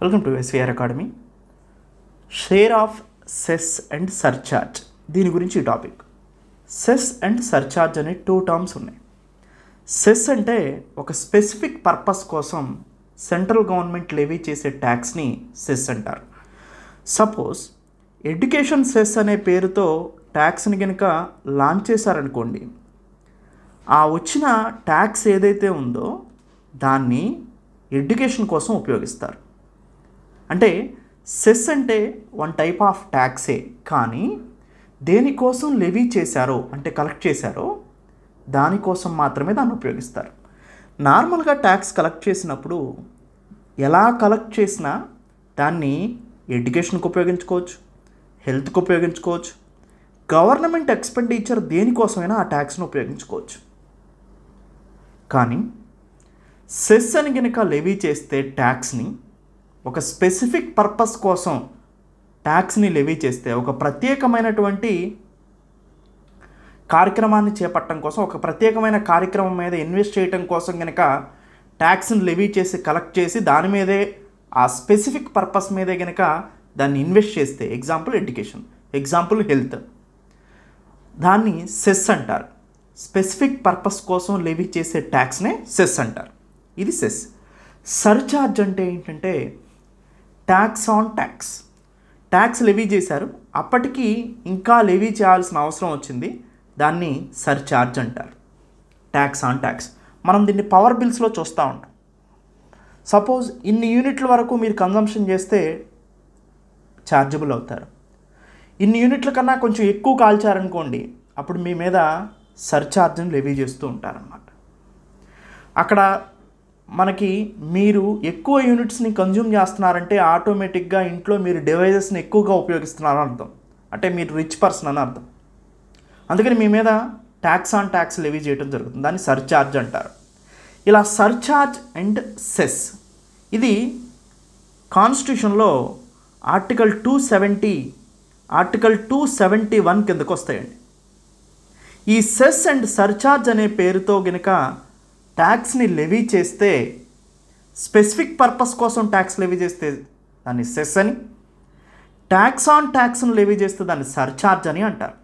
welcome to SVR academy share of cess and surcharge దీని గురించి topic cess and surcharge అనే two terms ఉన్నాయి cess అంటే ఒక స్పెసిఫిక్ పర్పస్ కోసం సెంట్రల్ గవర్నమెంట్ లెవీ చేసే ట్యాక్స్ని సెస్ అంటారు సపోజ్ ఎడ్యుకేషన్ సెస్ అనే పేరుతో ట్యాక్స్ని కనుక లాంచ్ చేశారనుకోండి ఆ వచ్చిన ట్యాక్స్ ఏదైతే ఉందో దాన్ని ఎడ్యుకేషన్ కోసం ఉపయోగిస్తారు అంటే సెస్ అంటే వన్ టైప్ ఆఫ్ ట్యాక్సే కానీ దేనికోసం లెవీ చేశారో అంటే కలెక్ట్ చేశారో దానికోసం మాత్రమే దాన్ని ఉపయోగిస్తారు నార్మల్గా ట్యాక్స్ కలెక్ట్ చేసినప్పుడు ఎలా కలెక్ట్ చేసినా దాన్ని ఎడ్యుకేషన్కి ఉపయోగించుకోవచ్చు హెల్త్కి ఉపయోగించుకోవచ్చు గవర్నమెంట్ ఎక్స్పెండిచర్ దేనికోసమైనా ఆ ట్యాక్స్ను ఉపయోగించుకోవచ్చు కానీ సెస్ అని కనుక లెవీ చేస్తే ట్యాక్స్ని ఒక స్పెసిఫిక్ పర్పస్ కోసం ట్యాక్స్ని లెవీ చేస్తే ఒక ప్రత్యేకమైనటువంటి కార్యక్రమాన్ని చేపట్టడం కోసం ఒక ప్రత్యేకమైన కార్యక్రమం మీద ఇన్వెస్ట్ చేయటం కోసం కనుక ట్యాక్స్ని లెవీ చేసి కలెక్ట్ చేసి దాని మీదే ఆ స్పెసిఫిక్ పర్పస్ మీదే కనుక దాన్ని ఇన్వెస్ట్ చేస్తే ఎగ్జాంపుల్ ఎడ్యుకేషన్ ఎగ్జాంపుల్ హెల్త్ దాన్ని సెస్ అంటారు స్పెసిఫిక్ పర్పస్ కోసం లెవీ చేసే ట్యాక్స్నే సెస్ అంటారు ఇది సెస్ సర్చార్జ్ అంటే ఏంటంటే tax on tax tax levy చేశారు అప్పటికి ఇంకా లెవీ చేయాల్సిన అవసరం వచ్చింది దాన్ని సర్ ఛార్జ్ అంటారు ట్యాక్స్ ఆన్ ట్యాక్స్ మనం దీన్ని పవర్ బిల్స్లో చూస్తూ ఉంటాం సపోజ్ ఇన్ని యూనిట్ల వరకు మీరు కన్జంప్షన్ చేస్తే ఛార్జబుల్ అవుతారు ఇన్ని యూనిట్ల కన్నా కొంచెం ఎక్కువ కాల్చారనుకోండి అప్పుడు మీ మీద సర్ఛార్జ్ని లెవీ చేస్తూ ఉంటారన్నమాట అక్కడ మనకి మీరు ఎక్కువ యూనిట్స్ని కన్జ్యూమ్ చేస్తున్నారంటే ఆటోమేటిక్గా ఇంట్లో మీరు డివైజెస్ని ఎక్కువగా ఉపయోగిస్తున్నారని అర్థం అంటే మీరు రిచ్ పర్సన్ అని అర్థం అందుకని మీ మీద ట్యాక్స్ ఆన్ ట్యాక్స్ లెవీ చేయడం జరుగుతుంది దాన్ని సర్ఛార్జ్ అంటారు ఇలా సర్ఛార్జ్ అండ్ సెస్ ఇది కాన్స్టిట్యూషన్లో article two seventy article two seventy one కిందకు వస్తాయండి ఈ సెస్ అండ్ సర్ఛార్జ్ అనే పేరుతో గనుక ట్యాక్స్ని లెవీ చేస్తే స్పెసిఫిక్ పర్పస్ కోసం ట్యాక్స్ లెవీ చేస్తే దాన్ని సెస్ అని ట్యాక్స్ ఆన్ ట్యాక్స్ను లెవీ చేస్తే దాన్ని సర్ఛార్జ్ అని అంటారు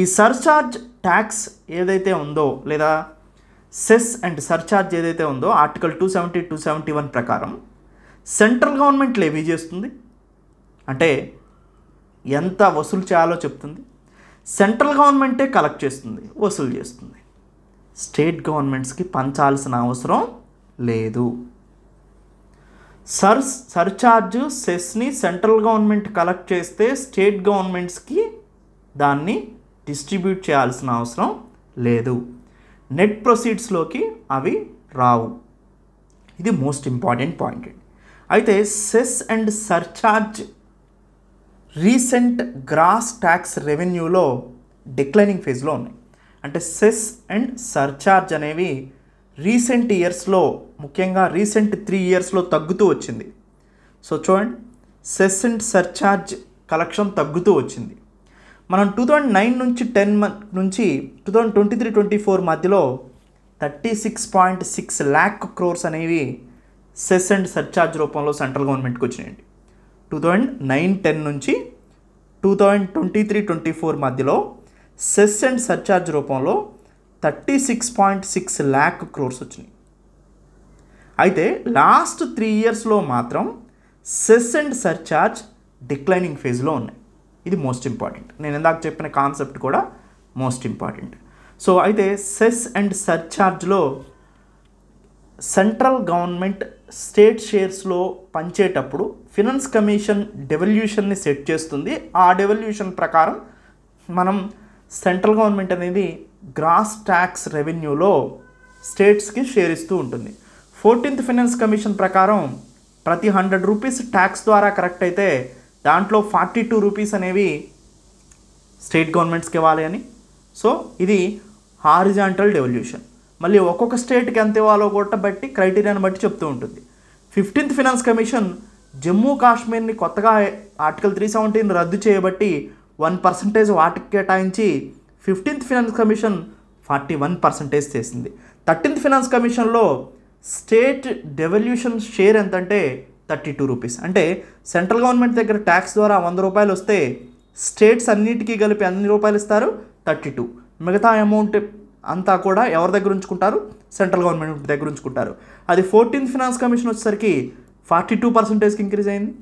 ఈ సర్చార్జ్ ట్యాక్స్ ఏదైతే ఉందో లేదా సెస్ అండ్ సర్ఛార్జ్ ఏదైతే ఉందో article two seventy two seventy one ప్రకారం సెంట్రల్ గవర్నమెంట్ లెవీ చేస్తుంది అంటే ఎంత వసూలు చేయాలో చెప్తుంది సెంట్రల్ గవర్నమెంటే కలెక్ట్ చేస్తుంది వసూలు చేస్తుంది స్టేట్ గవర్నమెంట్స్కి పంచాల్సిన అవసరం లేదు సర్ సర్ఛార్జ్ సెస్ని సెంట్రల్ గవర్నమెంట్ కలెక్ట్ చేస్తే స్టేట్ గవర్నమెంట్స్కి దాన్ని డిస్ట్రిబ్యూట్ చేయాల్సిన అవసరం లేదు నెట్ ప్రొసీడ్స్లోకి అవి రావు ఇది మోస్ట్ ఇంపార్టెంట్ పాయింట్ అయితే cess and surcharge recent gross tax రెవెన్యూలో డిక్లైనింగ్ ఫేజ్లో ఉన్నాయి అంటే సెస్ అండ్ సర్చార్జ్ అనేవి రీసెంట్ ఇయర్స్లో ముఖ్యంగా రీసెంట్ త్రీ ఇయర్స్లో తగ్గుతూ వచ్చింది సో చూడండి సెస్ అండ్ సర్చార్జ్ కలెక్షన్ తగ్గుతూ వచ్చింది మనం టూ థౌజండ్ నైన్ నుంచి టెన్ మంత్ నుంచి two thousand twenty three twenty four మధ్యలో thirty six point six lakh crores అనేవి సెస్ అండ్ సర్చార్జ్ రూపంలో సెంట్రల్ గవర్నమెంట్కి వచ్చినాయండి టూ థౌజండ్ నైన్ టెన్ నుంచి two thousand twenty three twenty four మధ్యలో సెస్ అండ్ సర్చార్జ్ రూపంలో thirty six point six lakh crores వచ్చినాయి అయితే లాస్ట్ త్రీ ఇయర్స్లో మాత్రం సెస్ అండ్ సర్చార్జ్ డిక్లైనింగ్ ఫేజ్లో ఉన్నాయి ఇది మోస్ట్ ఇంపార్టెంట్ నేను ఇందాక చెప్పిన కాన్సెప్ట్ కూడా మోస్ట్ ఇంపార్టెంట్ సో అయితే సెస్ అండ్ సర్చార్జ్లో సెంట్రల్ గవర్నమెంట్ స్టేట్ షేర్స్లో పనిచేటప్పుడు ఫినాన్స్ కమిషన్ డెవల్యూషన్ని సెట్ చేస్తుంది ఆ డెవల్యూషన్ ప్రకారం మనం సెంట్రల్ గవర్నమెంట్ అనేది గ్రాస్ ట్యాక్స్ రెవెన్యూలో స్టేట్స్కి షేర్ ఇస్తూ ఉంటుంది ఫోర్టీన్త్ ఫైనాన్స్ కమిషన్ ప్రకారం ప్రతి హండ్రెడ్ రూపీస్ ట్యాక్స్ ద్వారా కరెక్ట్ అయితే దాంట్లో ఫార్టీ టూ రూపీస్ అనేవి స్టేట్ గవర్నమెంట్స్కి ఇవ్వాలి అని సో ఇది హారిజాంటల్ డెవల్యూషన్ మళ్ళీ ఒక్కొక్క స్టేట్కి ఎంత ఇవ్వాలో కూడా బట్టి క్రైటీరియాను బట్టి చెప్తూ ఉంటుంది ఫిఫ్టీన్త్ ఫినాన్స్ కమిషన్ జమ్మూ కాశ్మీర్ని కొత్తగా ఆర్టికల్ త్రీ సెవెంటీన్ రద్దు చేయబట్టి వన్ పర్సంటేజ్ వాటికి కేటాయించి fifteenth finance commission forty one percentage చేసింది థర్టీన్త్ ఫినాన్స్ కమిషన్లో స్టేట్ డెవల్యూషన్ షేర్ ఎంతంటే థర్టీ టూ రూపీస్ అంటే సెంట్రల్ గవర్నమెంట్ దగ్గర ట్యాక్స్ ద్వారా వంద రూపాయలు వస్తే స్టేట్స్ అన్నిటికీ కలిపి అన్ని రూపాయలు ఇస్తారు థర్టీ టూ మిగతా అమౌంట్ అంతా కూడా ఎవరి దగ్గర ఉంచుకుంటారు సెంట్రల్ గవర్నమెంట్ దగ్గర ఉంచుకుంటారు అది ఫోర్టీన్త్ ఫినాన్స్ కమిషన్ వచ్చేసరికి ఫార్టీ టూ పర్సెంటేజ్కి ఇంక్రీజ్ అయింది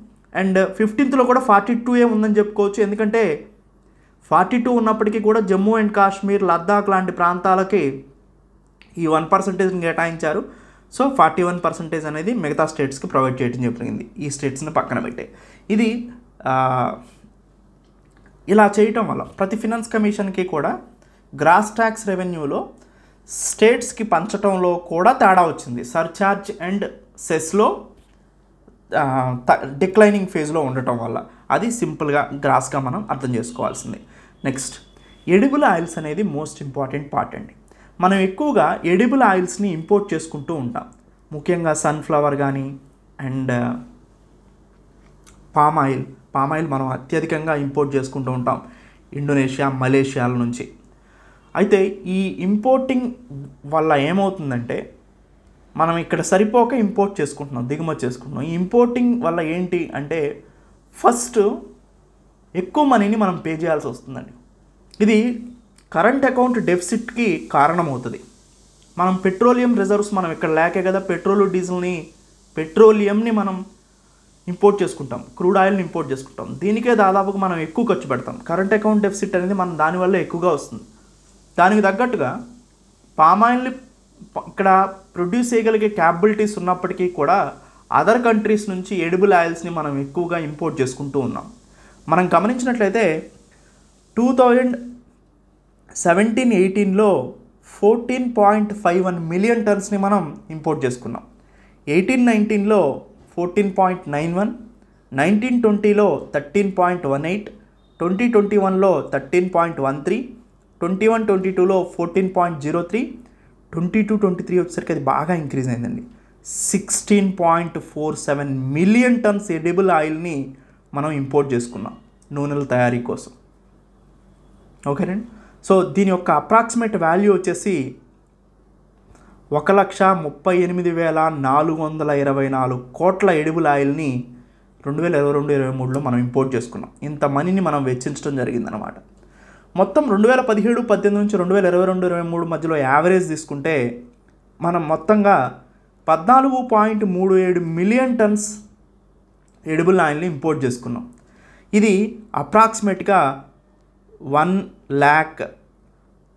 అండ్ ఫిఫ్టీన్త్లో కూడా ఫార్టీ టూ ఏ ఉందని చెప్పుకోవచ్చు ఎందుకంటే ఫార్టీ టూ ఉన్నప్పటికీ కూడా జమ్మూ అండ్ కాశ్మీర్ లద్దాఖ్ లాంటి ప్రాంతాలకి ఈ వన్ పర్సంటేజ్ని కేటాయించారు సో ఫార్టీ వన్ పర్సంటేజ్ అనేది మిగతా స్టేట్స్కి ప్రొవైడ్ చేయడం జరిగింది ఈ స్టేట్స్ని పక్కన పెట్టే ఇది ఇలా చేయటం వల్ల ప్రతి ఫినాన్స్ కమిషన్కి కూడా గ్రాస్ ట్యాక్స్ రెవెన్యూలో స్టేట్స్కి పంచటంలో కూడా తేడా వచ్చింది సర్ఛార్జ్ అండ్ సెస్లో డిక్లైనింగ్ ఫేజ్లో ఉండటం వల్ల అది సింపుల్గా గ్రాస్గా మనం అర్థం చేసుకోవాల్సింది నెక్స్ట్ ఎడిబుల్ ఆయిల్స్ అనేది మోస్ట్ ఇంపార్టెంట్ పార్ట్ అండి మనం ఎక్కువగా ఎడిబుల్ ఆయిల్స్ని ఇంపోర్ట్ చేసుకుంటూ ఉంటాం ముఖ్యంగా సన్ఫ్లవర్ కానీ and palm oil palm oil మనం అత్యధికంగా ఇంపోర్ట్ చేసుకుంటూ ఉంటాం ఇండోనేషియా మలేషియాల నుంచి అయితే ఈ ఇంపోర్టింగ్ వల్ల ఏమవుతుందంటే మనం ఇక్కడ సరిపోక ఇంపోర్ట్ చేసుకుంటున్నాం దిగుమతి చేసుకుంటున్నాం ఈ ఇంపోర్టింగ్ వల్ల ఏంటి అంటే ఫస్ట్ ఎక్కువ మనీని మనం పే చేయాల్సి వస్తుందండి ఇది కరెంట్ అకౌంట్ డెఫిసిట్కి కారణమవుతుంది మనం పెట్రోలియం రిజర్వ్స్ మనం ఇక్కడ లేకే కదా పెట్రోల్ డీజిల్ని పెట్రోలియంని మనం ఇంపోర్ట్ చేసుకుంటాం క్రూడ్ ఆయిల్ని ఇంపోర్ట్ చేసుకుంటాం దీనికే దాదాపుగా మనం ఎక్కువ ఖర్చు పెడతాం కరెంట్ అకౌంట్ డెఫిసిట్ అనేది మనం దానివల్ల ఎక్కువగా వస్తుంది దానికి తగ్గట్టుగా పామాయిల్ని ఇక్కడ ప్రొడ్యూస్ చేయగలిగే క్యాపబిలిటీస్ ఉన్నప్పటికీ కూడా అదర్ కంట్రీస్ నుంచి ఎడిబుల్ ఆయిల్స్ని మనం ఎక్కువగా ఇంపోర్ట్ చేసుకుంటూ ఉన్నాం మనం గమనించినట్లయితే టూ థౌజండ్ సెవెంటీన్ ఎయిటీన్లో fourteen point five one million టన్స్ని మనం ఇంపోర్ట్ చేసుకున్నాం ఎయిటీన్ నైన్టీన్లో fourteen point nine one nineteen ట్వంటీలో thirteen point one eight twenty twenty వన్లో thirteen point one three twenty one twenty టూలో fourteen point zero three twenty two twenty three వచ్చేసరికి అది బాగా ఇంక్రీజ్ అయిందండి sixteen point four seven million tons edible ఆయిల్ని మనం import చేసుకున్నాం నూనెల తయారీ కోసం ఓకేనండి సో దీని యొక్క అప్రాక్సిమేట్ వాల్యూ వచ్చేసి ఒక లక్ష ముప్పై ఎనిమిది వేల నాలుగు వందల ఇరవై నాలుగు కోట్ల ఎడుబుల ఆయిల్ని రెండు వేల ఇరవై రెండు ఇరవై మూడులో మనం ఇంపోర్ట్ చేసుకున్నాం ఇంత మనీని మనం వెచ్చించడం జరిగిందనమాట మొత్తం రెండు వేల పదిహేడు పద్దెనిమిది నుంచి రెండు వేల ఇరవై రెండు ఇరవై మూడు మధ్యలో యావరేజ్ తీసుకుంటే మనం మొత్తంగా పద్నాలుగు పాయింట్ మూడు ఏడు మిలియన్ టన్స్ ఎడిబుల్ ఆయిల్ని ఇంపోర్ట్ చేసుకున్నాం ఇది అప్రాక్సిమేట్గా one lakh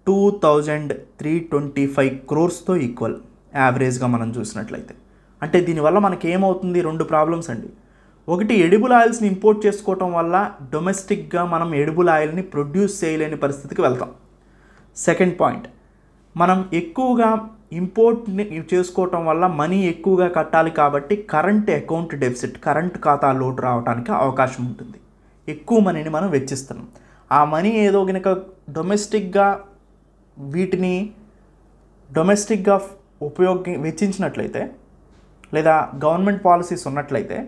two thousand three twenty five క్రోర్స్తో ఈక్వల్ యావరేజ్గా మనం చూసినట్లయితే అంటే దీనివల్ల మనకి ఏమవుతుంది రెండు ప్రాబ్లమ్స్ అండి ఒకటి ఎడిబుల్ ఆయిల్స్ని ఇంపోర్ట్ చేసుకోవటం వల్ల డొమెస్టిక్గా మనం ఎడిబుల్ ఆయిల్ని ప్రొడ్యూస్ చేయలేని పరిస్థితికి వెళ్తాం సెకండ్ పాయింట్ మనం ఎక్కువగా ఇంపోర్ట్ చేసుకోవటం వల్ల మనీ ఎక్కువగా కట్టాలి కాబట్టి కరెంట్ అకౌంట్ డెఫిసిట్ కరెంట్ ఖాతా లోడ్ రావడానికి అవకాశం ఉంటుంది ఎక్కువ మనీని మనం వెచ్చిస్తున్నాం ఆ మనీ ఏదో కనుక డొమెస్టిక్గా వీటిని డొమెస్టిక్గా ఉపయోగ వెచ్చించినట్లయితే లేదా గవర్నమెంట్ పాలసీస్ ఉన్నట్లయితే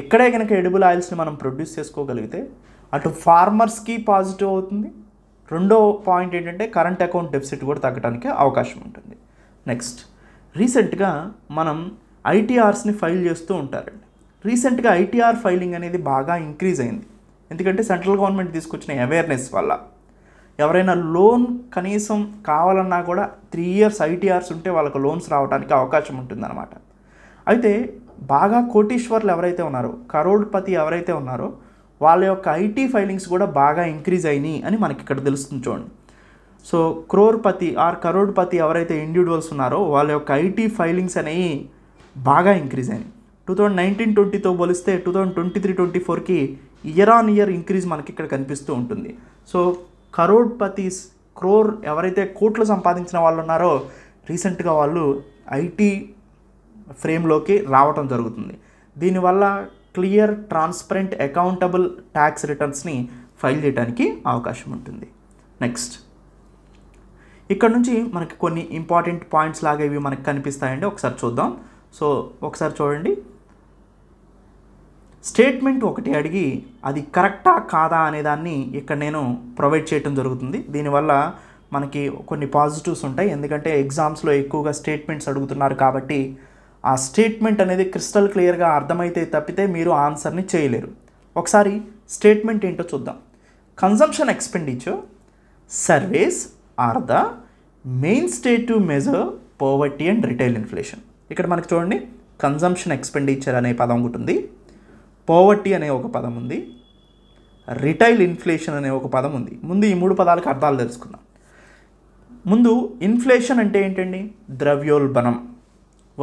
ఇక్కడే కనుక ఎడిబుల్ ఆయిల్స్ని మనం ప్రొడ్యూస్ చేసుకోగలిగితే అటు ఫార్మర్స్కి పాజిటివ్ అవుతుంది రెండో పాయింట్ ఏంటంటే కరెంట్ అకౌంట్ డెఫిసిట్ కూడా తగ్గడానికి అవకాశం ఉంటుంది నెక్స్ట్ రీసెంట్గా మనం ఐటీఆర్స్ని ఫైల్ చేస్తూ ఉంటారండి రీసెంట్గా ఐటీఆర్ ఫైలింగ్ అనేది బాగా ఇంక్రీజ్ అయింది ఎందుకంటే సెంట్రల్ గవర్నమెంట్ తీసుకొచ్చిన అవేర్నెస్ వల్ల ఎవరైనా లోన్ కనీసం కావాలన్నా కూడా త్రీ ఇయర్స్ ఐటీఆర్స్ ఉంటే వాళ్ళకు లోన్స్ రావడానికి అవకాశం ఉంటుందన్నమాట అయితే బాగా కోటీశ్వర్లు ఎవరైతే ఉన్నారో కరోడ్పతి ఎవరైతే ఉన్నారో వాళ్ళ యొక్క ఐటీ ఫైలింగ్స్ కూడా బాగా ఇంక్రీజ్ అయినాయి అని మనకి ఇక్కడ తెలుస్తుంది చూడండి సో క్రోర్పతి ఆర్ కరోడ్పతి ఎవరైతే ఇండివిజువల్స్ ఉన్నారో వాళ్ళ యొక్క ఐటీ ఫైలింగ్స్ అనేవి బాగా ఇంక్రీజ్ అయినాయి టూ థౌజండ్ నైన్టీన్ ట్వంటీతో పోలిస్తే two thousand twenty three twenty ఫోర్కి ఇయర్ ఆన్ ఇయర్ ఇంక్రీజ్ మనకి ఇక్కడ కనిపిస్తూ ఉంటుంది సో కరోడ్పతిస్ క్రోర్ ఎవరైతే కోట్లు సంపాదించిన వాళ్ళు ఉన్నారో రీసెంట్గా వాళ్ళు ఐటీ ఫ్రేమ్లోకి రావటం జరుగుతుంది దీనివల్ల క్లియర్ ట్రాన్స్పరెంట్ అకౌంటబుల్ ట్యాక్స్ రిటర్న్స్ని ఫైల్ చేయడానికి అవకాశం ఉంటుంది నెక్స్ట్ ఇక్కడ నుంచి మనకి కొన్ని ఇంపార్టెంట్ పాయింట్స్ లాగా ఇవి మనకు కనిపిస్తాయండి ఒకసారి చూద్దాం సో ఒకసారి చూడండి స్టేట్మెంట్ ఒకటి అడిగి అది కరెక్టా కాదా అనేదాన్ని ఇక్కడ నేను ప్రొవైడ్ చేయటం జరుగుతుంది దీనివల్ల మనకి కొన్ని పాజిటివ్స్ ఉంటాయి ఎందుకంటే ఎగ్జామ్స్లో ఎక్కువగా స్టేట్మెంట్స్ అడుగుతున్నారు కాబట్టి ఆ స్టేట్మెంట్ అనేది క్రిస్టల్ క్లియర్గా అర్థమైతే తప్పితే మీరు ఆన్సర్ని చేయలేరు ఒకసారి స్టేట్మెంట్ ఏంటో చూద్దాం consumption expenditure surveys are the main state to measure poverty and retail inflation ఇక్కడ మనకి చూడండి కన్జంప్షన్ ఎక్స్పెండిచర్ అనే పదం ఒకటి ఉంది పోవర్టీ అనే ఒక పదం ఉంది రిటైల్ ఇన్ఫ్లేషన్ అనే ఒక పదం ఉంది ముందు ఈ మూడు పదాలకు అర్థాలు తెలుసుకుందాం ముందు ఇన్ఫ్లేషన్ అంటే ఏంటండి ద్రవ్యోల్బణం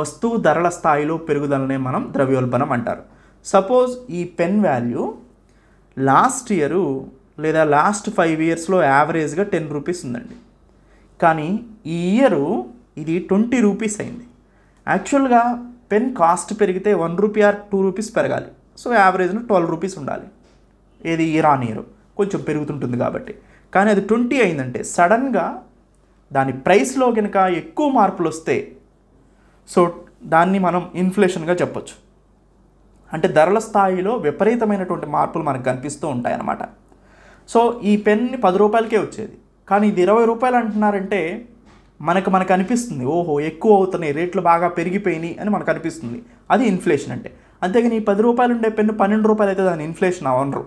వస్తువు ధరల స్థాయిలో పెరుగుదలనే మనం ద్రవ్యోల్బణం అంటారు సపోజ్ ఈ పెన్ వాల్యూ లాస్ట్ ఇయరు లేదా లాస్ట్ ఫైవ్ ఇయర్స్లో యావరేజ్గా టెన్ రూపీస్ ఉందండి కానీ ఈ ఇయరు ఇది ట్వంటీ రూపీస్ అయింది యాక్చువల్గా పెన్ కాస్ట్ పెరిగితే one rupee or two rupees పెరగాలి సో యావరేజ్లో ట్వెల్వ్ రూపీస్ ఉండాలి ఏది ఇరాన్ ఇయర్ కొంచెం పెరుగుతుంటుంది కాబట్టి కానీ అది ట్వంటీ అయిందంటే సడన్గా దాని ప్రైస్లో కనుక ఎక్కువ మార్పులు వస్తే సో దాన్ని మనం ఇన్ఫ్లేషన్గా చెప్పొచ్చు అంటే ధరల స్థాయిలో విపరీతమైనటువంటి మార్పులు మనకు కనిపిస్తూ ఉంటాయన్నమాట సో ఈ పెన్ పది రూపాయలకే వచ్చేది కానీ ఇది ఇరవై రూపాయలు అంటున్నారంటే మనకు మనకు అనిపిస్తుంది ఓహో ఎక్కువ అవుతున్నాయి రేట్లు బాగా పెరిగిపోయినాయి అని మనకు అనిపిస్తుంది అది ఇన్ఫ్లేషన్ అంటే అంతేగాని ఈ పది రూపాయలు ఉండే పెన్ను పన్నెండు రూపాయలు అయితే దాని ఇన్ఫ్లేషన్ అవనరు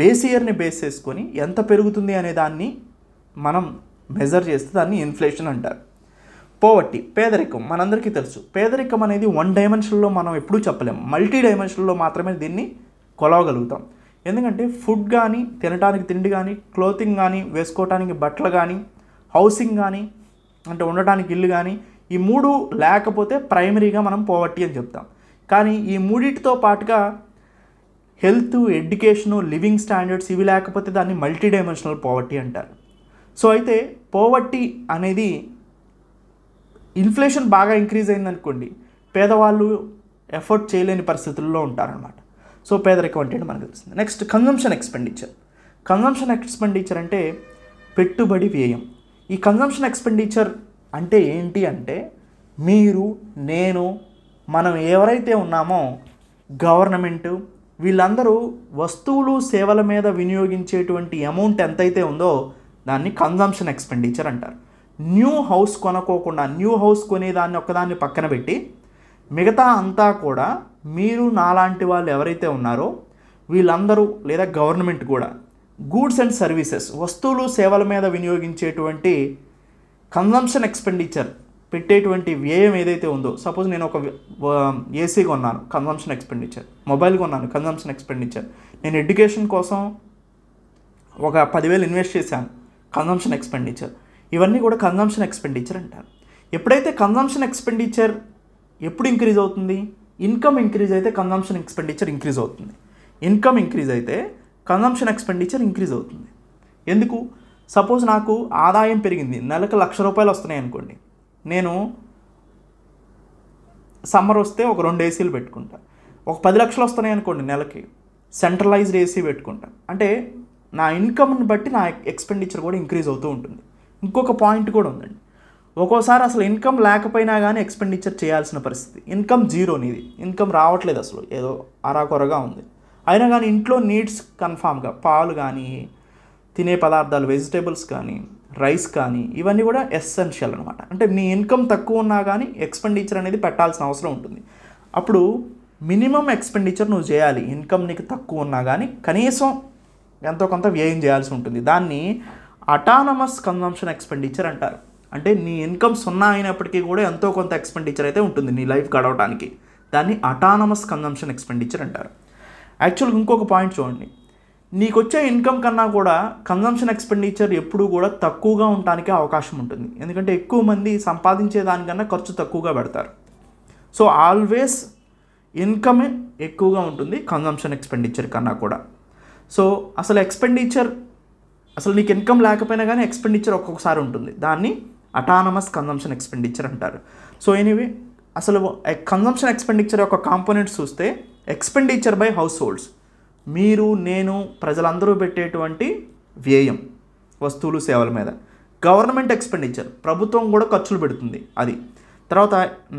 బేస్ ఇయర్ని బేస్ చేసుకొని ఎంత పెరుగుతుంది అనే దాన్ని మనం మెజర్ చేస్తే దాన్ని ఇన్ఫ్లేషన్ అంటారు పోవట్టి పేదరికం మనందరికీ తెలుసు పేదరికం అనేది వన్ డైమెన్షన్లో మనం ఎప్పుడూ చెప్పలేము మల్టీ డైమెన్షన్లో మాత్రమే దీన్ని కొలవగలుగుతాం ఎందుకంటే ఫుడ్ కానీ తినడానికి తిండి కానీ క్లోతింగ్ కానీ వేసుకోవటానికి బట్టలు కానీ హౌసింగ్ కానీ అంటే ఉండటానికి ఇల్లు కానీ ఈ మూడు లేకపోతే ప్రైమరీగా మనం పోవర్టీ అని చెప్తాం కానీ ఈ మూడింటితో పాటుగా హెల్త్ ఎడ్యుకేషను లివింగ్ స్టాండర్డ్స్ ఇవి లేకపోతే దాన్ని మల్టీ డైమెన్షనల్ పోవర్టీ అంటారు సో అయితే పోవర్టీ అనేది ఇన్ఫ్లేషన్ బాగా ఇంక్రీజ్ అయిందనుకోండి పేదవాళ్ళు ఎఫర్ట్ చేయలేని పరిస్థితుల్లో ఉంటారనమాట సో పేదరికం అంటే మనకు తెలుస్తుంది next consumption expenditure consumption expenditure అంటే పెట్టుబడి వ్యయం ఈ కన్జంప్షన్ ఎక్స్పెండిచర్ అంటే ఏంటి అంటే మీరు నేను మనం ఎవరైతే ఉన్నామో గవర్నమెంట్ వీళ్ళందరూ వస్తువులు సేవల మీద వినియోగించేటువంటి అమౌంట్ ఎంతైతే ఉందో దాన్ని కన్జంప్షన్ ఎక్స్పెండిచర్ అంటారు న్యూ హౌస్ కొనుక్కోకుండా న్యూ హౌస్ కొనేదాన్ని ఒక్కదాన్ని పక్కన పెట్టి మిగతా అంతా కూడా మీరు నాలాంటి వాళ్ళు ఎవరైతే ఉన్నారో వీళ్ళందరూ లేదా గవర్నమెంట్ కూడా గూడ్స్ అండ్ సర్వీసెస్ వస్తువులు సేవల మీద వినియోగించేటువంటి కన్జంప్షన్ ఎక్స్పెండిచర్ పెట్టేటువంటి వ్యయం ఏదైతే ఉందో సపోజ్ నేను ఒక ఏసీ కొన్నాను కన్సంప్షన్ ఎక్స్పెండిచర్ మొబైల్ కొన్నాను కన్సంప్షన్ ఎక్స్పెండిచర్ నేను ఎడ్యుకేషన్ కోసం ఒక పదివేలు ఇన్వెస్ట్ చేశాను కన్సంప్షన్ ఎక్స్పెండిచర్ ఇవన్నీ కూడా కన్సంప్షన్ ఎక్స్పెండిచర్ అంటారు ఎప్పుడైతే కన్సంప్షన్ ఎక్స్పెండిచర్ ఎప్పుడు ఇంక్రీజ్ అవుతుంది ఇన్కమ్ ఇంక్రీజ్ అయితే కన్జంప్షన్ ఎక్స్పెండిచర్ ఇంక్రీజ్ అవుతుంది ఇన్కమ్ ఇంక్రీజ్ అయితే కన్జంప్షన్ ఎక్స్పెండిచర్ ఇంక్రీజ్ అవుతుంది ఎందుకు సపోజ్ నాకు ఆదాయం పెరిగింది నెలకు లక్ష రూపాయలు వస్తున్నాయి అనుకోండి నేను సమ్మర్ వస్తే ఒక రెండు ఏసీలు పెట్టుకుంటా ఒక పది లక్షలు వస్తున్నాయి అనుకోండి నెలకి సెంట్రలైజ్డ్ ఏసీ పెట్టుకుంటా అంటే నా ఇన్కమ్ని బట్టి నా ఎక్స్పెండిచర్ కూడా ఇంక్రీజ్ అవుతూ ఉంటుంది ఇంకొక పాయింట్ కూడా ఉందండి ఒక్కోసారి అసలు ఇన్కమ్ లేకపోయినా కానీ ఎక్స్పెండిచర్ చేయాల్సిన పరిస్థితి ఇన్కమ్ జీరో నీది ఇన్కమ్ రావట్లేదు అసలు ఏదో అరాకొరగా ఉంది అయినా కానీ ఇంట్లో నీడ్స్ కన్ఫామ్గా పాలు కానీ తినే పదార్థాలు వెజిటేబుల్స్ కానీ రైస్ కానీ ఇవన్నీ కూడా ఎస్సెన్షియల్ అనమాట అంటే మీ ఇన్కమ్ తక్కువ ఉన్నా కానీ ఎక్స్పెండిచర్ అనేది పెట్టాల్సిన అవసరం ఉంటుంది అప్పుడు మినిమం ఎక్స్పెండిచర్ నువ్వు చేయాలి ఇన్కమ్ నీకు తక్కువ ఉన్నా కానీ కనీసం ఎంతో కొంత వ్యయం చేయాల్సి ఉంటుంది దాన్ని అటానమస్ కన్జంప్షన్ ఎక్స్పెండిచర్ అంటారు అంటే నీ ఇన్కమ్ సున్నా అయినప్పటికీ కూడా ఎంతో కొంత ఎక్స్పెండిచర్ అయితే ఉంటుంది నీ లైఫ్ గడవడానికి దాన్ని అటానమస్ కన్జంప్షన్ ఎక్స్పెండిచర్ అంటారు యాక్చువల్గా ఇంకొక పాయింట్ చూడండి నీకు వచ్చే ఇన్కమ్ కన్నా కూడా కన్జంప్షన్ ఎక్స్పెండిచర్ ఎప్పుడూ కూడా తక్కువగా ఉండటానికి అవకాశం ఉంటుంది ఎందుకంటే ఎక్కువ మంది సంపాదించే దానికన్నా ఖర్చు తక్కువగా పెడతారు సో ఆల్వేస్ ఇన్కమే ఎక్కువగా ఉంటుంది కన్జంప్షన్ ఎక్స్పెండిచర్ కన్నా కూడా సో అసలు ఎక్స్పెండిచర్ అసలు నీకు ఇన్కమ్ లేకపోయినా కానీ ఎక్స్పెండిచర్ ఒక్కొక్కసారి ఉంటుంది దాన్ని అటానమస్ కన్జంప్షన్ ఎక్స్పెండిచర్ అంటారు సో ఎనీవే అసలు కన్జంప్షన్ ఎక్స్పెండిచర్ యొక్క కాంపోనెంట్స్ చూస్తే ఎక్స్పెండిచర్ బై హౌస్ హోల్డ్స్ మీరు నేను ప్రజలందరూ పెట్టేటువంటి వ్యయం వస్తువులు సేవల మీద గవర్నమెంట్ ఎక్స్పెండిచర్ ప్రభుత్వం కూడా ఖర్చులు పెడుతుంది అది తర్వాత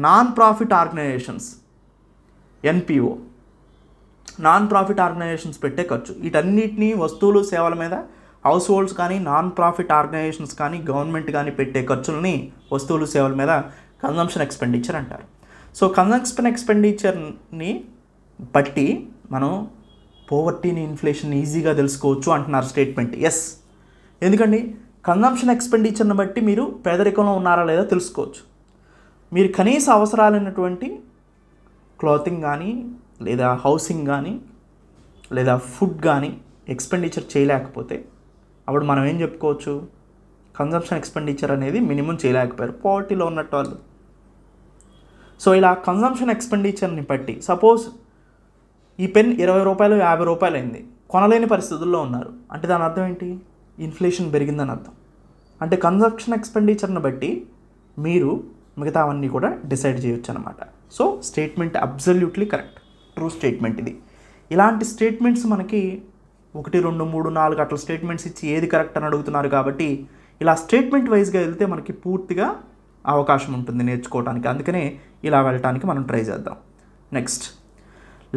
non profit organisations NPO non profit organisations పెట్టే ఖర్చు వీటన్నిటినీ వస్తువులు సేవల మీద హౌస్ హోల్డ్స్ కానీ నాన్ ప్రాఫిట్ ఆర్గనైజేషన్స్ కానీ గవర్నమెంట్ కానీ పెట్టే ఖర్చుల్ని వస్తువులు సేవల మీద కన్జంప్షన్ ఎక్స్పెండిచర్ అంటారు సో కన్జంప్షన్ ఎక్స్పెండిచర్ని బట్టి మనం పోవర్టీని ఇన్ఫ్లేషన్ ఈజీగా తెలుసుకోవచ్చు అంటున్నారు స్టేట్మెంట్ ఎస్ ఎందుకండి కన్జంప్షన్ ఎక్స్పెండిచర్ని బట్టి మీరు పేదరికంలో ఉన్నారా లేదా తెలుసుకోవచ్చు మీరు కనీస అవసరాలైనటువంటి క్లాతింగ్ కానీ లేదా హౌసింగ్ కానీ లేదా ఫుడ్ కానీ ఎక్స్పెండిచర్ చేయలేకపోతే అప్పుడు మనం ఏం చెప్పుకోవచ్చు కన్జంప్షన్ ఎక్స్పెండిచర్ అనేది మినిమం చేయలేకపోయారు పావర్టీలో ఉన్నట్టు వాళ్ళు సో ఇలా కన్జంప్షన్ ఎక్స్పెండిచర్ని బట్టి సపోజ్ ఈ పెన్ ఇరవై రూపాయలు యాభై రూపాయలు అయింది కొనలేని పరిస్థితుల్లో ఉన్నారు అంటే దాని అర్థం ఏంటి ఇన్ఫ్లేషన్ పెరిగిందని అర్థం అంటే కన్జంప్షన్ ఎక్స్పెండిచర్ని బట్టి మీరు మిగతావన్నీ కూడా డిసైడ్ చేయొచ్చు అనమాట so statement absolutely correct true statement ఇది ఇలాంటి స్టేట్మెంట్స్ మనకి ఒకటి రెండు మూడు నాలుగు అట్లా స్టేట్మెంట్స్ ఇచ్చి ఏది కరెక్ట్ అని అడుగుతున్నారు కాబట్టి ఇలా స్టేట్మెంట్ వైజ్గా వెళ్తే మనకి పూర్తిగా అవకాశం ఉంటుంది నేర్చుకోవటానికి అందుకనే ఇలా వెళ్ళటానికి మనం ట్రై చేద్దాం next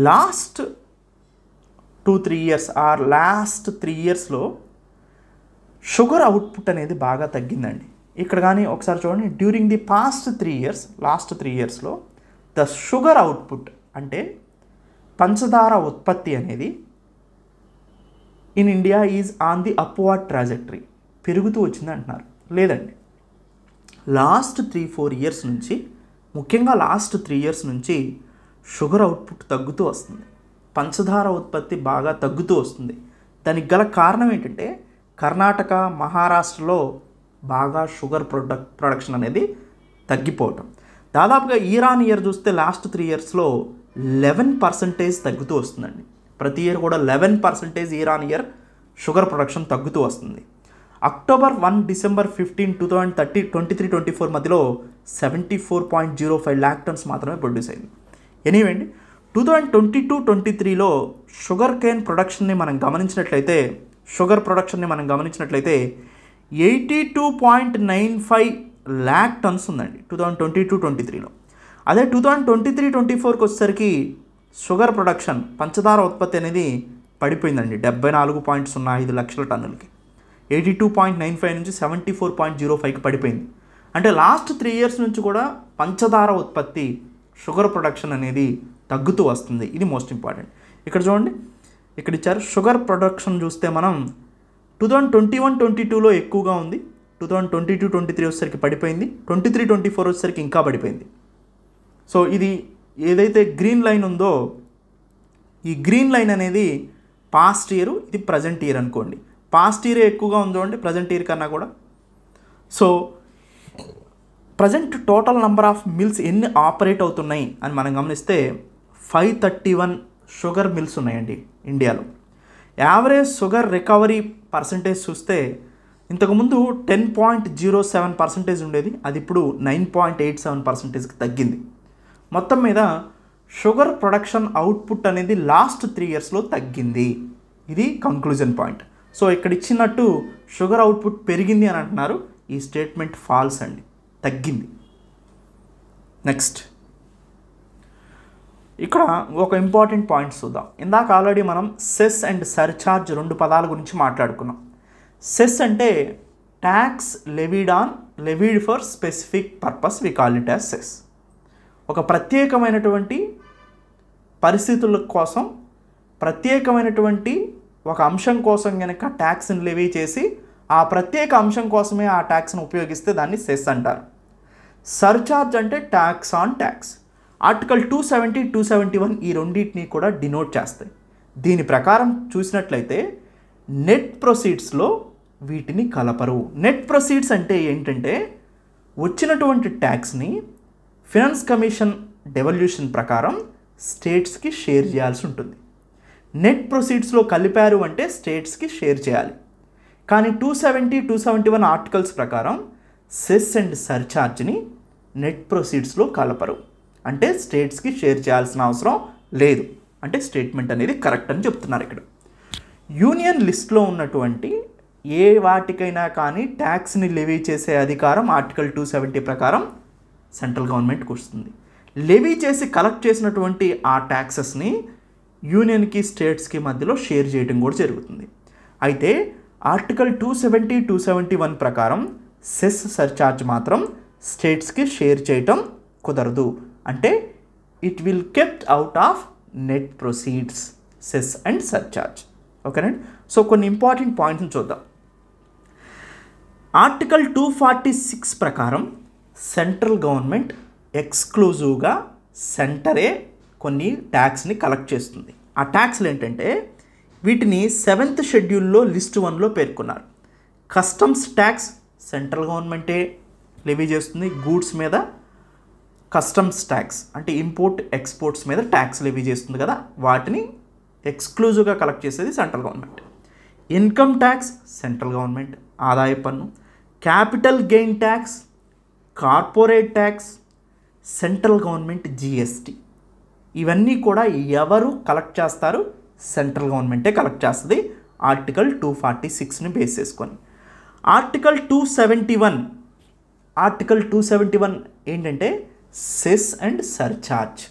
last two three years or last three ఇయర్స్లో షుగర్ అవుట్పుట్ అనేది బాగా తగ్గిందండి ఇక్కడ కానీ ఒకసారి చూడండి during the past three years last three ఇయర్స్లో ద షుగర్ అవుట్పుట్ అంటే పంచదార ఉత్పత్తి అనేది in India is on the upward trajectory పెరుగుతూ వచ్చింది అంటున్నారు లేదండి లాస్ట్ త్రీ ఫోర్ ఇయర్స్ నుంచి ముఖ్యంగా లాస్ట్ త్రీ ఇయర్స్ నుంచి షుగర్ అవుట్పుట్ తగ్గుతూ వస్తుంది పంచదార ఉత్పత్తి బాగా తగ్గుతూ వస్తుంది దానికి గల కారణం ఏంటంటే కర్ణాటక మహారాష్ట్రలో బాగా షుగర్ ప్రొడక్ ప్రొడక్షన్ అనేది తగ్గిపోవటం దాదాపుగా ఈరాన్ ఇయర్ చూస్తే లాస్ట్ త్రీ ఇయర్స్లో లెవెన్ పర్సంటేజ్ తగ్గుతూ వస్తుందండి ప్రతి ఇయర్ కూడా eleven percentage year on year sugar production తగ్గుతూ వస్తుంది October one December fifteen two thousand thirty twenty three twenty four మధ్యలో seventy four point zero five lakh tons మాత్రమే ప్రొడ్యూస్ అయింది ఎనీవేండి two thousand twenty two twenty త్రీలో sugarcane ప్రొడక్షన్ని మనం గమనించినట్లయితే షుగర్ ప్రొడక్షన్ని మనం గమనించినట్లయితే eighty two point nine five lakh turns ఉందండి two thousand twenty two twenty త్రీలో అదే two thousand twenty three twenty ఫోర్కి వచ్చేసరికి షుగర్ ప్రొడక్షన్ పంచదార ఉత్పత్తి అనేది పడిపోయిందండి డెబ్బై నాలుగు పాయింట్ సున్నా ఐదు లక్షల టన్నులకి eighty two point nine five నుంచి సెవెంటీ ఫోర్ పాయింట్ జీరో ఫైవ్కి పడిపోయింది అంటే లాస్ట్ త్రీ ఇయర్స్ నుంచి కూడా పంచదార ఉత్పత్తి షుగర్ ప్రొడక్షన్ అనేది తగ్గుతూ వస్తుంది ఇది మోస్ట్ ఇంపార్టెంట్ ఇక్కడ చూడండి ఇక్కడ ఇచ్చారు షుగర్ ప్రొడక్షన్ చూస్తే మనం two thousand twenty one twenty టూలో ఎక్కువగా ఉంది two thousand twenty two twenty three వచ్చేసరికి పడిపోయింది ట్వంటీ త్రీ ట్వంటీ ఫోర్ వచ్చేసరికి ఇంకా పడిపోయింది సో ఇది ఏదైతే గ్రీన్ లైన్ ఉందో ఈ గ్రీన్ లైన్ అనేది పాస్ట్ ఇయర్ ఇది ప్రజెంట్ ఇయర్ అనుకోండి పాస్ట్ ఇయర్ ఎక్కువగా ఉందో అండి ప్రజెంట్ ఇయర్ కన్నా కూడా so present total number of mills ఎన్ని ఆపరేట్ అవుతున్నాయి అని మనం గమనిస్తే five thirty one sugar mills ఉన్నాయండి ఇండియాలో యావరేజ్ షుగర్ రికవరీ పర్సంటేజ్ చూస్తే ఇంతకుముందు ten point zero seven percentage ఉండేది అది ఇప్పుడు నైన్ పాయింట్ ఎయిట్ సెవెన్ పర్సంటేజ్కి తగ్గింది మొత్తం మీద షుగర్ ప్రొడక్షన్ అవుట్పుట్ అనేది లాస్ట్ త్రీ ఇయర్స్లో తగ్గింది ఇది కంక్లూజన్ పాయింట్ సో ఇక్కడ ఇచ్చినట్టు షుగర్ అవుట్పుట్ పెరిగింది అని అంటున్నారు ఈ స్టేట్మెంట్ ఫాల్స్ అండి తగ్గింది నెక్స్ట్ ఇక్కడ ఒక ఇంపార్టెంట్ పాయింట్స్ చూద్దాం ఇందాక ఆల్రెడీ మనం సెస్ అండ్ సర్ఛార్జ్ రెండు పదాల గురించి మాట్లాడుకున్నాం సెస్ అంటే tax levied on levied for specific purpose we call it as cess ఒక ప్రత్యేకమైనటువంటి పరిస్థితుల కోసం ప్రత్యేకమైనటువంటి ఒక అంశం కోసం కనుక ట్యాక్స్ని లెవీ చేసి ఆ ప్రత్యేక అంశం కోసమే ఆ ట్యాక్స్ను ఉపయోగిస్తే దాన్ని సెస్ అంటారు సర్చార్జ్ అంటే tax on tax article two seventy two seventy one ఈ రెండింటిని కూడా డినోట్ చేస్తాయి దీని ప్రకారం చూసినట్లయితే నెట్ ప్రొసీడ్స్లో వీటిని కలపరు నెట్ ప్రొసీడ్స్ అంటే ఏంటంటే వచ్చినటువంటి ట్యాక్స్ని ఫినాన్స్ కమిషన్ డెవల్యూషన్ ప్రకారం స్టేట్స్కి షేర్ చేయాల్సి ఉంటుంది నెట్ ప్రొసీడ్స్లో కలిపారు అంటే స్టేట్స్కి షేర్ చేయాలి కానీ two seventy two seventy one articles ప్రకారం సెస్ అండ్ సర్ఛార్జ్ని నెట్ ప్రొసీడ్స్లో కలపరు అంటే స్టేట్స్కి షేర్ చేయాల్సిన అవసరం లేదు అంటే స్టేట్మెంట్ అనేది కరెక్ట్ అని చెప్తున్నారు ఇక్కడ యూనియన్ లిస్ట్లో ఉన్నటువంటి ఏ వాటికైనా కానీ ట్యాక్స్ని లెవీ చేసే అధికారం ఆర్టికల్ టూ సెవెంటీ ప్రకారం సెంట్రల్ గవర్నమెంట్కి వస్తుంది లెవీ చేసి కలెక్ట్ చేసినటువంటి ఆ ట్యాక్సెస్ని యూనియన్కి స్టేట్స్కి మధ్యలో షేర్ చేయడం కూడా జరుగుతుంది అయితే article two seventy two seventy one ప్రకారం సెస్ సర్ఛార్జ్ మాత్రం స్టేట్స్కి షేర్ చేయటం కుదరదు అంటే it will kept out of net proceeds cess and surcharge ఓకేనండి సో కొన్ని ఇంపార్టెంట్ పాయింట్స్ని చూద్దాం ఆర్టికల్ టూ ఫార్టీ సిక్స్ ప్రకారం సెంట్రల్ గవర్నమెంట్ ఎక్స్క్లూజివ్గా సెంటరే కొన్ని ట్యాక్స్ని కలెక్ట్ చేస్తుంది ఆ ట్యాక్స్లు ఏంటంటే వీటిని సెవెంత్ షెడ్యూల్లో లిస్ట్ వన్లో పేర్కొన్నారు కస్టమ్స్ ట్యాక్స్ సెంట్రల్ గవర్నమెంటే లెవీ చేస్తుంది గూడ్స్ మీద కస్టమ్స్ ట్యాక్స్ అంటే ఇంపోర్ట్ ఎక్స్పోర్ట్స్ మీద ట్యాక్స్ లెవీ చేస్తుంది కదా వాటిని ఎక్స్క్లూజివ్గా కలెక్ట్ చేసేది central government income tax central government ఆదాయ పన్ను capital gain tax corporate tax central government GST ఇవన్నీ కూడా ఎవరు కలెక్ట్ చేస్తారు సెంట్రల్ గవర్నమెంటే కలెక్ట్ చేస్తుంది ఆర్టికల్ టూ ఫార్టీ సిక్స్ని బేస్ చేసుకొని article two seventy one article two seventy one ఏంటంటే సెస్ అండ్ సర్ఛార్జ్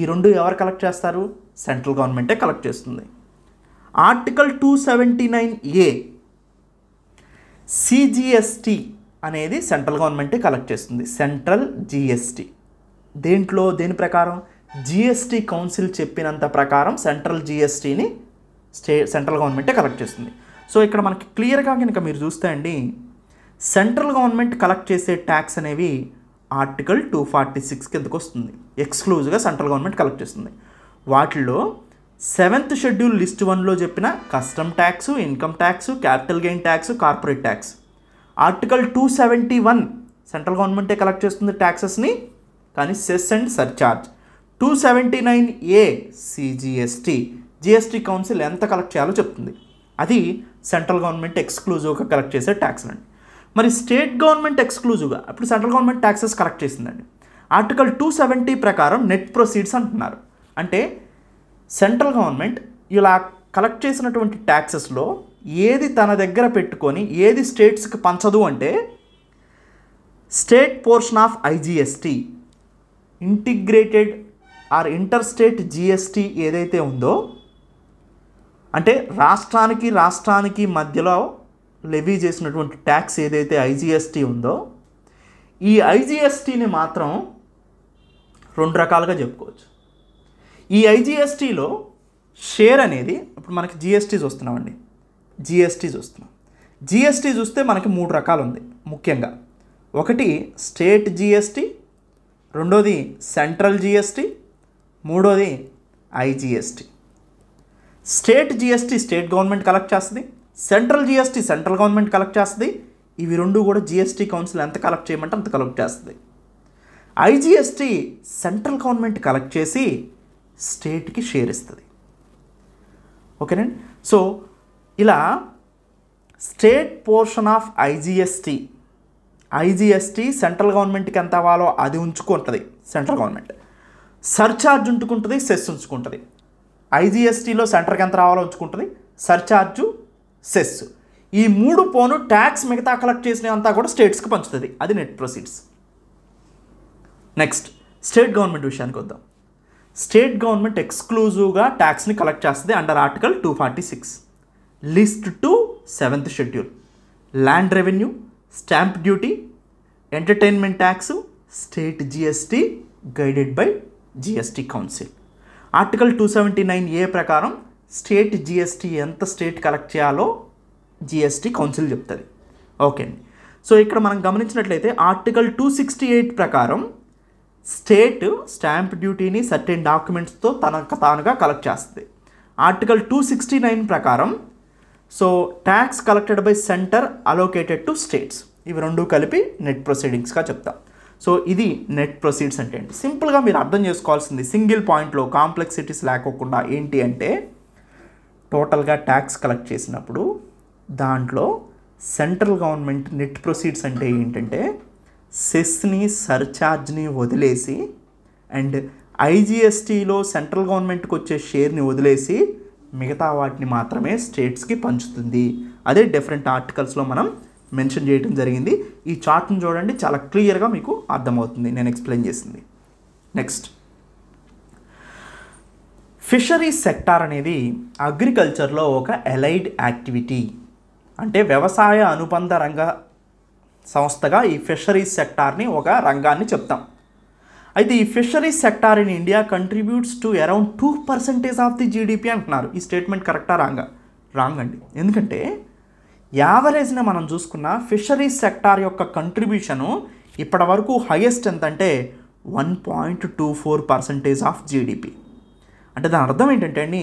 ఈ రెండు ఎవరు కలెక్ట్ చేస్తారు సెంట్రల్ గవర్నమెంటే కలెక్ట్ చేస్తుంది article two seventy nine A CGST అనేది సెంట్రల్ గవర్నమెంటే కలెక్ట్ చేస్తుంది సెంట్రల్ జిఎస్టీ దేంట్లో దేని ప్రకారం జిఎస్టీ కౌన్సిల్ చెప్పినంత ప్రకారం సెంట్రల్ జిఎస్టీని స్టే సెంట్రల్ గవర్నమెంటే కలెక్ట్ చేస్తుంది సో ఇక్కడ మనకి క్లియర్గా కనుక మీరు చూస్తే అండి సెంట్రల్ గవర్నమెంట్ కలెక్ట్ చేసే ట్యాక్స్ అనేవి ఆర్టికల్ టూ ఫార్టీ సిక్స్ కిందకు వస్తుంది ఎక్స్క్లూజివ్గా సెంట్రల్ గవర్నమెంట్ కలెక్ట్ చేస్తుంది వాటిలో సెవెంత్ షెడ్యూల్ లిస్ట్ వన్లో చెప్పిన custom tax income tax capital gain tax corporate tax article two seventy one central గవర్నమెంటే కలెక్ట్ చేస్తుంది ట్యాక్సెస్ని కానీ cess and surcharge two seventy nine A CGST GST council ఎంత collect చేయాలో చెప్తుంది అది సెంట్రల్ గవర్నమెంట్ ఎక్స్క్లూజివ్గా కలెక్ట్ చేసే ట్యాక్స్ అండి మరి స్టేట్ గవర్నమెంట్ ఎక్స్క్లూజివ్గా ఇప్పుడు సెంట్రల్ గవర్నమెంట్ ట్యాక్సెస్ కలెక్ట్ చేసిందండి ఆర్టికల్ టూ సెవెంటీ ప్రకారం నెట్ ప్రొసీడ్స్ అంటున్నారు అంటే సెంట్రల్ గవర్నమెంట్ ఇలా కలెక్ట్ చేసినటువంటి ట్యాక్సెస్లో ఏది తన దగ్గర పెట్టుకొని ఏది స్టేట్స్కి పంచదు అంటే state portion of IGST integrated or inter state GST ఏదైతే ఉందో అంటే రాష్ట్రానికి రాష్ట్రానికి మధ్యలో లెవీ చేసినటువంటి ట్యాక్స్ ఏదైతే ఐజిఎస్టీ ఉందో ఈ ఐజిఎస్టీని మాత్రం రెండు రకాలుగా చెప్పుకోవచ్చు ఈ ఐజిఎస్టీలో షేర్ అనేది ఇప్పుడు మనకి జిఎస్టీస్ వస్తున్నామండి జిఎస్టీ చూస్తున్నాం జిఎస్టీ చూస్తే మనకి మూడు రకాలు ఉంది ముఖ్యంగా ఒకటి స్టేట్ జిఎస్టీ రెండోది సెంట్రల్ జిఎస్టీ మూడోది IGST state GST state government collect చేస్తుంది central GST central government collect చేస్తుంది ఇవి రెండు కూడా జిఎస్టీ కౌన్సిల్ ఎంత కలెక్ట్ చేయమంటే అంత కలెక్ట్ చేస్తుంది ఐజిఎస్టీ సెంట్రల్ గవర్నమెంట్ కలెక్ట్ చేసి స్టేట్కి షేర్ ఇస్తుంది ఓకేనండి సో ఇలా state portion of IGST IGST central గవర్నమెంట్కి ఎంత అవ్వాలో అది ఉంచుకుంటుంది సెంట్రల్ గవర్నమెంట్ సర్ఛార్జ్ ఉంచుకుంటుంది సెస్ ఉంచుకుంటుంది ఐజిఎస్టీలో సెంటర్కి ఎంత రావాలో ఉంచుకుంటుంది సర్చార్జు సెస్ ఈ మూడు పోను ట్యాక్స్ మిగతా కలెక్ట్ చేసినంతా కూడా స్టేట్స్కి పంచుతుంది అది net proceeds next state government విషయానికి వద్దాం స్టేట్ గవర్నమెంట్ ఎక్స్క్లూజివ్గా ట్యాక్స్ని కలెక్ట్ చేస్తుంది under article two forty six list to seventh schedule land revenue stamp duty entertainment tax state GST guided by GST council article two seventy nine A ప్రకారం state GST ఎంత state collect చేయాలో GST council చెప్తుంది okay అండి so ఇక్కడ మనం గమనించినట్లయితే article two sixty eight ప్రకారం state stamp డ్యూటీని సర్టెన్ డాక్యుమెంట్స్తో తనకు తానుగా కలెక్ట్ చేస్తుంది ఆర్టికల్ టూ సిక్స్టీ నైన్ ప్రకారం so tax collected by centre allocated to states ఇవి రెండు కలిపి నెట్ ప్రొసీడింగ్స్గా చెప్తాం సో ఇది నెట్ ప్రొసీడ్స్ అంటే ఏంటి సింపుల్గా మీరు అర్థం చేసుకోవాల్సింది సింగిల్ పాయింట్లో కాంప్లెక్సిటీస్ లేకోకుండా ఏంటి అంటే టోటల్గా ట్యాక్స్ కలెక్ట్ చేసినప్పుడు దాంట్లో సెంట్రల్ గవర్నమెంట్ నెట్ ప్రొసీడ్స్ అంటే ఏంటంటే సెస్ని సర్ఛార్జ్ని వదిలేసి అండ్ ఐజిఎస్టీలో సెంట్రల్ గవర్నమెంట్కి వచ్చే షేర్ని వదిలేసి మిగతా వాటిని మాత్రమే స్టేట్స్కి పంచుతుంది అదే డిఫరెంట్ ఆర్టికల్స్లో మనం మెన్షన్ చేయడం జరిగింది ఈ చార్ట్ని చూడండి చాలా క్లియర్గా మీకు అర్థమవుతుంది నేను ఎక్స్ప్లెయిన్ చేసింది నెక్స్ట్ ఫిషరీస్ సెక్టార్ అనేది అగ్రికల్చర్లో ఒక ఎలైడ్ యాక్టివిటీ అంటే వ్యవసాయ అనుబంధ రంగ సంస్థగా ఈ ఫిషరీస్ సెక్టార్ని ఒక రంగాన్ని చెప్తాం అయితే ఈ fisheries sector in India contributes to around two percentage of the GDP అంటున్నారు ఈ స్టేట్మెంట్ కరెక్టా రాంగా రాంగ్ అండి ఎందుకంటే యావరేజ్ని మనం చూసుకున్న ఫిషరీస్ సెక్టార్ యొక్క కంట్రిబ్యూషను ఇప్పటి వరకు హయ్యెస్ట్ ఎంత అంటే one point two four percentage of GDP అంటే దాని అర్థం ఏంటంటే అండి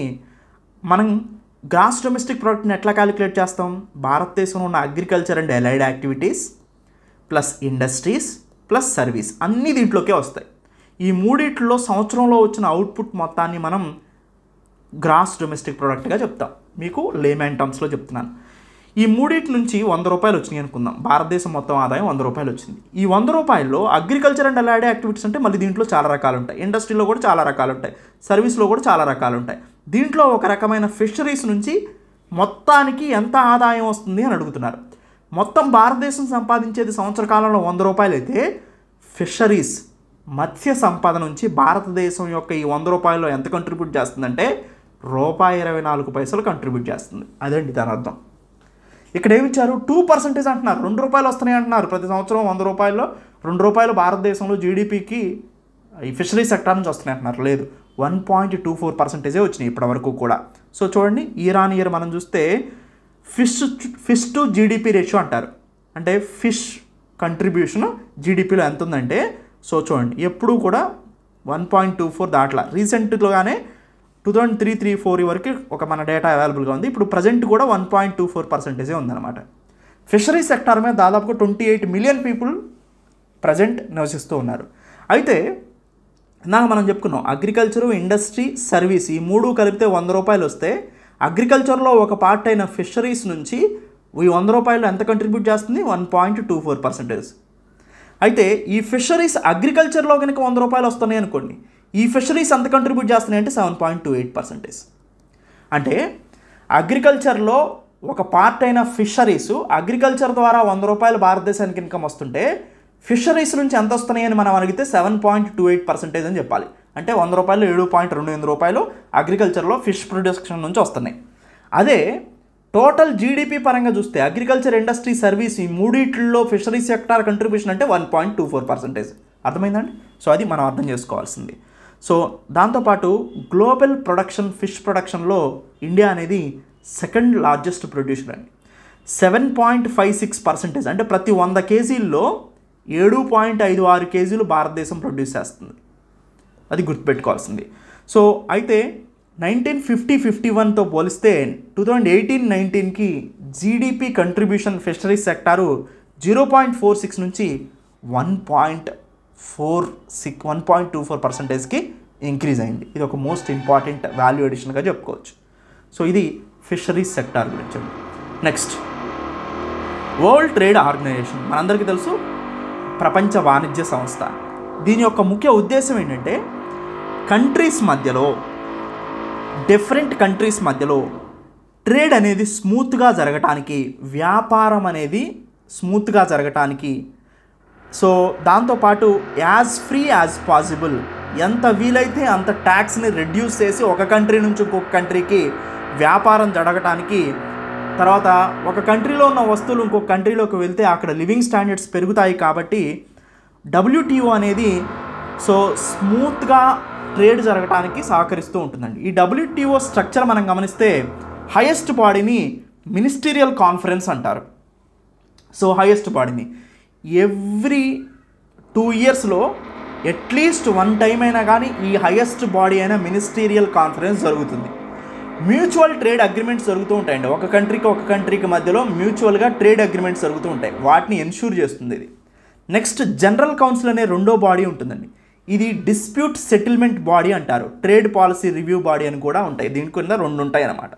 మనం గ్రాస్ డొమెస్టిక్ ప్రోడక్ట్ని ఎట్లా క్యాలిక్యులేట్ చేస్తాం భారతదేశంలో ఉన్న agriculture and allied activities plus industries plus service అన్నీ దీంట్లోకే వస్తాయి ఈ మూడిట్లో సంవత్సరంలో వచ్చిన అవుట్పుట్ మొత్తాన్ని మనం గ్రాస్ డొమెస్టిక్ ప్రోడక్ట్గా చెప్తాం మీకు లేమ్యాన్ టర్మ్స్లో చెప్తున్నాను ఈ మూడిటి నుంచి వంద రూపాయలు వచ్చినాయి అనుకుందాం భారతదేశం మొత్తం ఆదాయం వంద రూపాయలు వచ్చింది ఈ వంద రూపాయల్లో అగ్రికల్చర్ అండ్ అలాడే యాక్టివిటీస్ అంటే మళ్ళీ దీంట్లో చాలా రకాలు ఉంటాయి ఇండస్ట్రీలో కూడా చాలా రకాలు ఉంటాయి సర్వీస్లో కూడా చాలా రకాలు ఉంటాయి దీంట్లో ఒక రకమైన ఫిషరీస్ నుంచి మొత్తానికి ఎంత ఆదాయం వస్తుంది అని అడుగుతున్నారు మొత్తం భారతదేశం సంపాదించేది సంవత్సర కాలంలో వంద రూపాయలు అయితే ఫిషరీస్ మత్స్య సంపద నుంచి భారతదేశం యొక్క ఈ వంద రూపాయలు ఎంత కంట్రిబ్యూట్ చేస్తుందంటే రూపాయి ఇరవై నాలుగు పైసలు కంట్రిబ్యూట్ చేస్తుంది అదండి దాని అర్థం ఇక్కడ ఏమిచ్చారు టూ పర్సెంటేజ్ అంటున్నారు రెండు రూపాయలు వస్తున్నాయి అంటున్నారు ప్రతి సంవత్సరం వంద రూపాయల్లో రెండు రూపాయలు భారతదేశంలో జీడిపికి ఈ ఫిషరీస్ సెక్టార్ నుంచి వస్తున్నాయి అంటున్నారు లేదు వన్ పాయింట్ టూ ఫోర్ పర్సెంటేజే వచ్చినాయి ఇప్పటివరకు కూడా సో చూడండి ఇయర్ ఇయర్ మనం చూస్తే fish fish to GDP ratio అంటారు అంటే ఫిష్ కంట్రిబ్యూషన్ జీడిపిలో ఎంత ఉందంటే సో చూడండి ఎప్పుడూ కూడా వన్ పాయింట్ టూ ఫోర్ దాట్లా రీసెంట్లోగానే two thousand three three four వరకు ఒక మన డేటా అవైలబుల్గా ఉంది ఇప్పుడు ప్రజెంట్ కూడా వన్ పాయింట్ టూ ఫోర్ పర్సెంటేజే ఉందన్నమాట ఫిషరీ సెక్టార్ మీద దాదాపుగా twenty eight million people present నివసిస్తూ ఉన్నారు అయితే ఇందాక మనం చెప్పుకున్నాం అగ్రికల్చరు ఇండస్ట్రీ సర్వీస్ ఈ మూడు కలిపితే వంద రూపాయలు వస్తే అగ్రికల్చర్లో ఒక పార్ట్ అయిన ఫిషరీస్ నుంచి ఈ వంద రూపాయలు ఎంత కంట్రిబ్యూట్ చేస్తుంది one point two four percentage అయితే ఈ ఫిషరీస్ అగ్రికల్చర్లో కనుక వంద రూపాయలు వస్తున్నాయి అనుకోండి ఈ ఫిషరీస్ ఎంత కంట్రిబ్యూట్ చేస్తున్నాయి అంటే seven point two eight percentage అంటే అగ్రికల్చర్లో ఒక పార్ట్ అయిన ఫిషరీస్ అగ్రికల్చర్ ద్వారా వంద రూపాయలు భారతదేశానికి ఇన్కమ్ వస్తుంటే ఫిషరీస్ నుంచి ఎంత వస్తున్నాయని మనం అడిగితే seven point two eight percentage అని చెప్పాలి అంటే వంద రూపాయలు ఏడు పాయింట్ రెండు ఎనిమిది రూపాయలు అగ్రికల్చర్లో ఫిష్ ప్రొడక్షన్ నుంచి వస్తున్నాయి అదే టోటల్ జీడిపి పరంగా చూస్తే అగ్రికల్చర్ ఇండస్ట్రీ సర్వీస్ ఈ మూడిట్లో ఫిషరీస్ సెక్టార్ కంట్రిబ్యూషన్ అంటే one point two four percentage అర్థమైందండి సో అది మనం అర్థం చేసుకోవాల్సింది సో దాంతోపాటు గ్లోబల్ ప్రొడక్షన్ ఫిష్ ప్రొడక్షన్లో ఇండియా అనేది సెకండ్ లార్జెస్ట్ ప్రొడ్యూసర్ అండి seven point five six percentage అంటే ప్రతి వంద కేజీల్లో ఏడు పాయింట్ ఐదు ఆరు కేజీలు భారతదేశం ప్రొడ్యూస్ చేస్తుంది అది గుర్తుపెట్టుకోవాల్సింది సో అయితే నైన్టీన్ ఫిఫ్టీ ఫిఫ్టీ వన్తో పోలిస్తే టూ థౌజండ్ ఎయిటీన్ నైన్టీన్కి GDP contribution fisheries sector zero point four six నుంచి one point four six one point two four పర్సెంటేజ్కి ఇంక్రీజ్ అయింది ఇది ఒక మోస్ట్ ఇంపార్టెంట్ వాల్యూ అడిషన్గా చెప్పుకోవచ్చు సో ఇది ఫిషరీస్ సెక్టార్ గురించి నెక్స్ట్ వరల్డ్ ట్రేడ్ ఆర్గనైజేషన్ మనందరికీ తెలుసు ప్రపంచ వాణిజ్య సంస్థ దీని యొక్క ముఖ్య ఉద్దేశం ఏంటంటే కంట్రీస్ మధ్యలో డిఫరెంట్ కంట్రీస్ మధ్యలో ట్రేడ్ అనేది స్మూత్గా జరగటానికి వ్యాపారం అనేది స్మూత్గా జరగటానికి సో దాంతోపాటు యాజ్ ఫ్రీ యాజ్ పాసిబుల్ ఎంత వీలైతే అంత ట్యాక్స్ని రెడ్యూస్ చేసి ఒక కంట్రీ నుంచి ఇంకొక కంట్రీకి వ్యాపారం జరగటానికి తర్వాత ఒక కంట్రీలో ఉన్న వస్తువులు ఇంకొక కంట్రీలోకి వెళ్తే అక్కడ లివింగ్ స్టాండర్డ్స్ పెరుగుతాయి కాబట్టి డబ్ల్యూటీఓ అనేది సో స్మూత్గా ట్రేడ్ జరగడానికి సహకరిస్తూ ఉంటుందండి ఈ డబ్ల్యూటీఓ స్ట్రక్చర్ మనం గమనిస్తే హయెస్ట్ బాడీని మినిస్టీరియల్ కాన్ఫరెన్స్ అంటారు సో హయెస్ట్ బాడీని ఎవ్రీ టూ ఇయర్స్లో అట్లీస్ట్ వన్ టైం అయినా కానీ ఈ హయెస్ట్ బాడీ అయిన మినిస్టీరియల్ కాన్ఫరెన్స్ జరుగుతుంది మ్యూచువల్ ట్రేడ్ అగ్రిమెంట్స్ జరుగుతూ ఉంటాయండి ఒక కంట్రీకి ఒక కంట్రీకి మధ్యలో మ్యూచువల్గా ట్రేడ్ అగ్రిమెంట్స్ జరుగుతూ ఉంటాయి వాటిని ఎన్ష్యూర్ చేస్తుంది ఇది నెక్స్ట్ జనరల్ కౌన్సిల్ అనే రెండో బాడీ ఉంటుందండి ఇది డిస్ప్యూట్ సెటిల్మెంట్ బాడీ అంటారు ట్రేడ్ పాలసీ రివ్యూ బాడీ అని కూడా ఉంటాయి దీని కింద రెండు ఉంటాయి అన్నమాట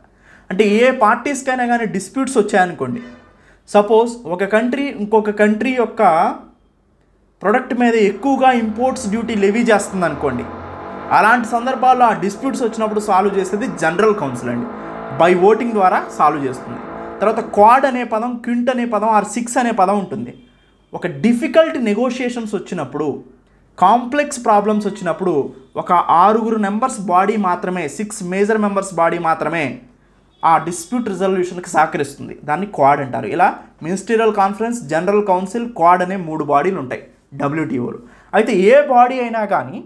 అంటే ఏ పార్టీస్కైనా కానీ డిస్ప్యూట్స్ వచ్చాయనుకోండి సపోజ్ ఒక కంట్రీ ఇంకొక కంట్రీ యొక్క ప్రొడక్ట్ మీద ఎక్కువగా ఇంపోర్ట్స్ డ్యూటీ లెవీ చేస్తుంది అనుకోండి అలాంటి సందర్భాల్లో ఆ డిస్ప్యూట్స్ వచ్చినప్పుడు సాల్వ్ చేసేది జనరల్ కౌన్సిల్ అండి బై ఓటింగ్ ద్వారా సాల్వ్ చేస్తుంది తర్వాత క్వాడ్ అనే పదం క్వింట్ అనే పదం ఆర్ సిక్స్ అనే పదం ఉంటుంది ఒక డిఫికల్ట్ నెగోషియేషన్స్ వచ్చినప్పుడు కాంప్లెక్స్ ప్రాబ్లమ్స్ వచ్చినప్పుడు ఒక ఆరుగురు మెంబర్స్ బాడీ మాత్రమే సిక్స్ మేజర్ మెంబర్స్ బాడీ మాత్రమే ఆ డిస్ప్యూట్ రిజల్యూషన్కి సహకరిస్తుంది దాన్ని క్వాడ్ అంటారు ఇలా ministerial conference general council quad అనే మూడు బాడీలు ఉంటాయి డబ్ల్యూటీఓలు అయితే ఏ బాడీ అయినా కానీ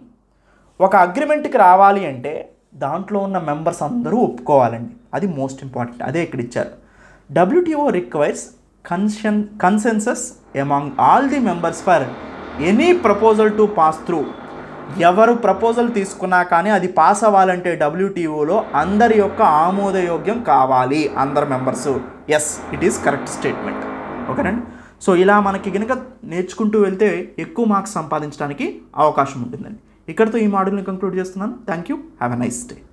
ఒక అగ్రిమెంట్కి రావాలి అంటే దాంట్లో ఉన్న మెంబర్స్ అందరూ ఒప్పుకోవాలండి అది మోస్ట్ ఇంపార్టెంట్ అదే ఇక్కడ ఇచ్చారు డబ్ల్యూటీఓ రిక్వైర్స్ కన్షన్ consensus among all the members for any proposal to pass through ఎవరు ప్రపోజల్ తీసుకున్నా కానీ అది పాస్ అవ్వాలంటే డబ్ల్యూటీఓలో అందరి యొక్క ఆమోదయోగ్యం కావాలి అందరు members yes it is correct statement ఓకేనండి సో ఇలా మనకి కనుక నేర్చుకుంటూ వెళ్తే ఎక్కువ మార్క్స్ సంపాదించడానికి అవకాశం ఉంటుందండి ఇక్కడితో ఈ మాడ్యూల్ని కంక్లూడ్ చేస్తున్నాను thank you have a nice day